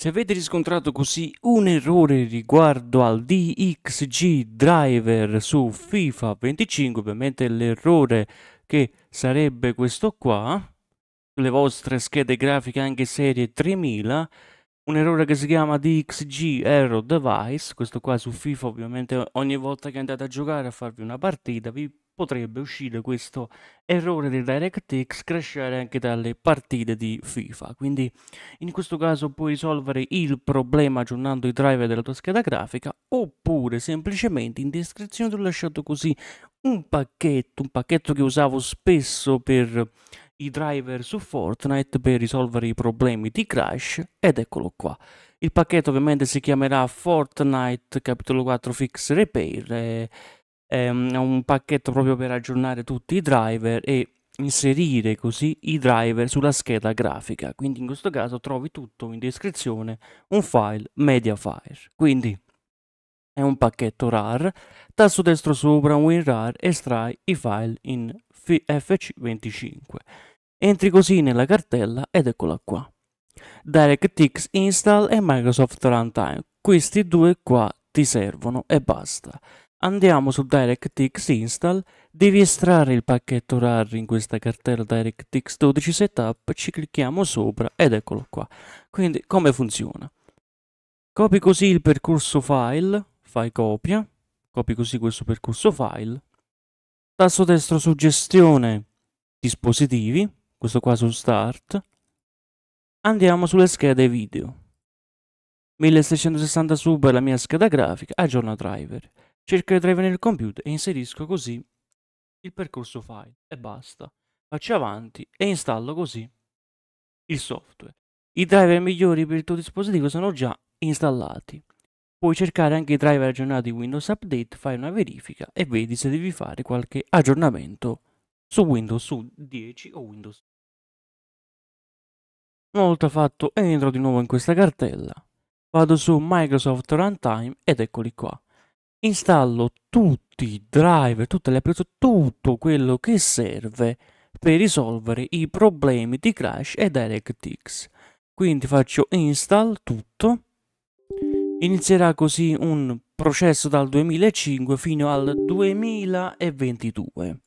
Se avete riscontrato così un errore riguardo al DXG driver su FIFA 25, ovviamente l'errore che sarebbe questo qua, sulle vostre schede grafiche anche serie 3000, un errore che si chiama DXG Error Device, questo qua su FIFA ovviamente ogni volta che andate a giocare a farvi una partita vi potrebbe uscire questo errore del DirectX crescere anche dalle partite di FIFA. Quindi in questo caso puoi risolvere il problema aggiornando i driver della tua scheda grafica oppure semplicemente in descrizione ti ho lasciato così un pacchetto, un pacchetto che usavo spesso per i driver su Fortnite per risolvere i problemi di crash ed eccolo qua. Il pacchetto ovviamente si chiamerà Fortnite capitolo 4 Fix Repair. Eh, ehm, un pacchetto proprio per aggiornare tutti i driver e inserire così i driver sulla scheda grafica. Quindi in questo caso trovi tutto in descrizione un file mediafire Quindi è un pacchetto RAR, tasto destro sopra WinRAR estrai i file in FC25. Entri così nella cartella ed eccola qua. DirectX Install e Microsoft Runtime. Questi due qua ti servono e basta andiamo su DirectX Install, devi estrarre il pacchetto RAR in questa cartella DirectX 12 Setup, ci clicchiamo sopra ed eccolo qua. Quindi come funziona? Copi così il percorso file, fai copia, copi così questo percorso file, tasto destro su gestione dispositivi, questo qua su start, andiamo sulle schede video. 1660 sub è la mia scheda grafica, aggiorna driver cerco il driver nel computer e inserisco così il percorso file e basta. Faccio avanti e installo così il software. I driver migliori per il tuo dispositivo sono già installati. Puoi cercare anche i driver aggiornati Windows Update, fai una verifica e vedi se devi fare qualche aggiornamento su Windows 10 o Windows. Una volta fatto entro di nuovo in questa cartella, vado su Microsoft Runtime ed eccoli qua installo tutti i driver, tutte le applicazioni, tutto quello che serve per risolvere i problemi di Crash e DirectX. Quindi faccio install tutto. Inizierà così un processo dal 2005 fino al 2022.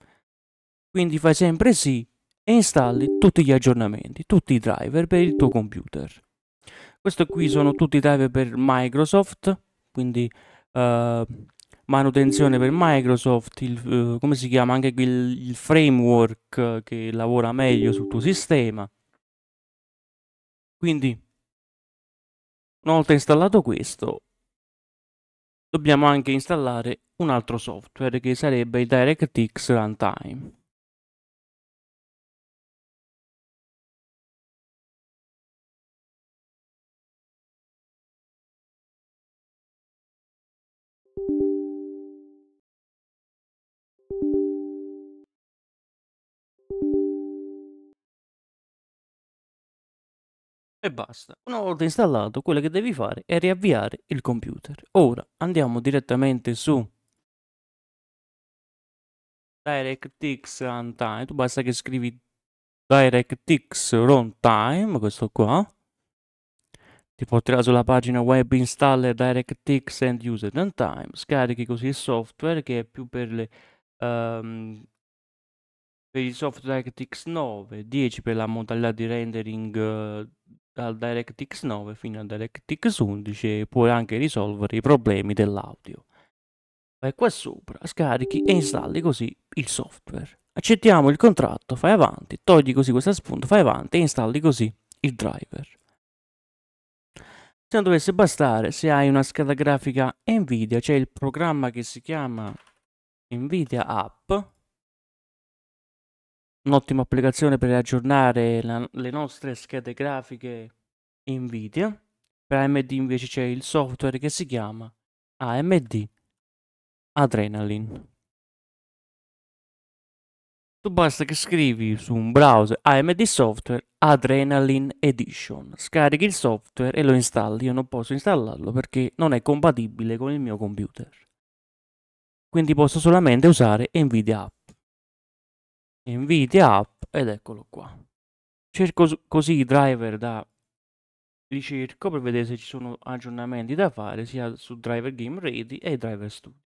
Quindi fai sempre sì e installi tutti gli aggiornamenti, tutti i driver per il tuo computer. Questo qui sono tutti i driver per Microsoft, quindi eh, manutenzione per Microsoft, il, eh, come si chiama anche il, il framework che lavora meglio sul tuo sistema. Quindi, una volta installato questo, dobbiamo anche installare un altro software che sarebbe il DirectX Runtime. E basta. Una volta installato, quello che devi fare è riavviare il computer. Ora andiamo direttamente su DirectX Runtime. Tu basta che scrivi DirectX Runtime, questo qua. Ti porterà sulla pagina web installer DirectX and User Runtime. Scarichi così il software che è più per le... Um, per il software DirectX 9, 10 per la modalità di rendering uh, dal DirectX 9 fino al DirectX 11 puoi anche risolvere i problemi dell'audio. Vai qua sopra, scarichi e installi così il software. Accettiamo il contratto, fai avanti, togli così questa spunta, fai avanti e installi così il driver. Se non dovesse bastare, se hai una scheda grafica Nvidia, c'è il programma che si chiama Nvidia App, un'ottima applicazione per aggiornare la, le nostre schede grafiche Nvidia. Per AMD invece c'è il software che si chiama AMD Adrenaline. Tu basta che scrivi su un browser AMD Software Adrenaline Edition, scarichi il software e lo installi. Io non posso installarlo perché non è compatibile con il mio computer. Quindi posso solamente usare Nvidia App. Nvidia app ed eccolo qua. Cerco così i driver da ricerco per vedere se ci sono aggiornamenti da fare sia su driver game ready e driver studio.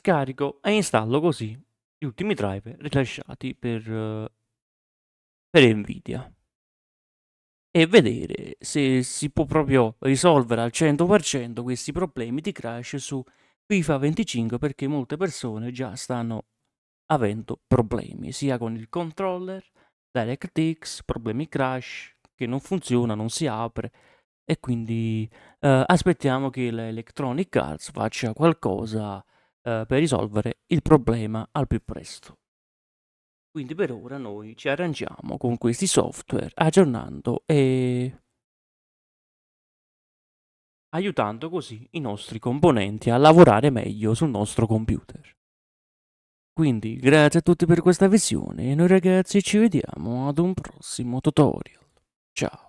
Scarico e installo così gli ultimi driver rilasciati per, per Nvidia e vedere se si può proprio risolvere al 100% questi problemi di crash su Nvidia FIFA 25 perché molte persone già stanno avendo problemi sia con il controller, DirectX, problemi crash che non funziona, non si apre e quindi eh, aspettiamo che l'Electronic Arts faccia qualcosa eh, per risolvere il problema al più presto. Quindi per ora noi ci arrangiamo con questi software aggiornando e aiutando così i nostri componenti a lavorare meglio sul nostro computer. Quindi grazie a tutti per questa visione e noi ragazzi ci vediamo ad un prossimo tutorial. Ciao!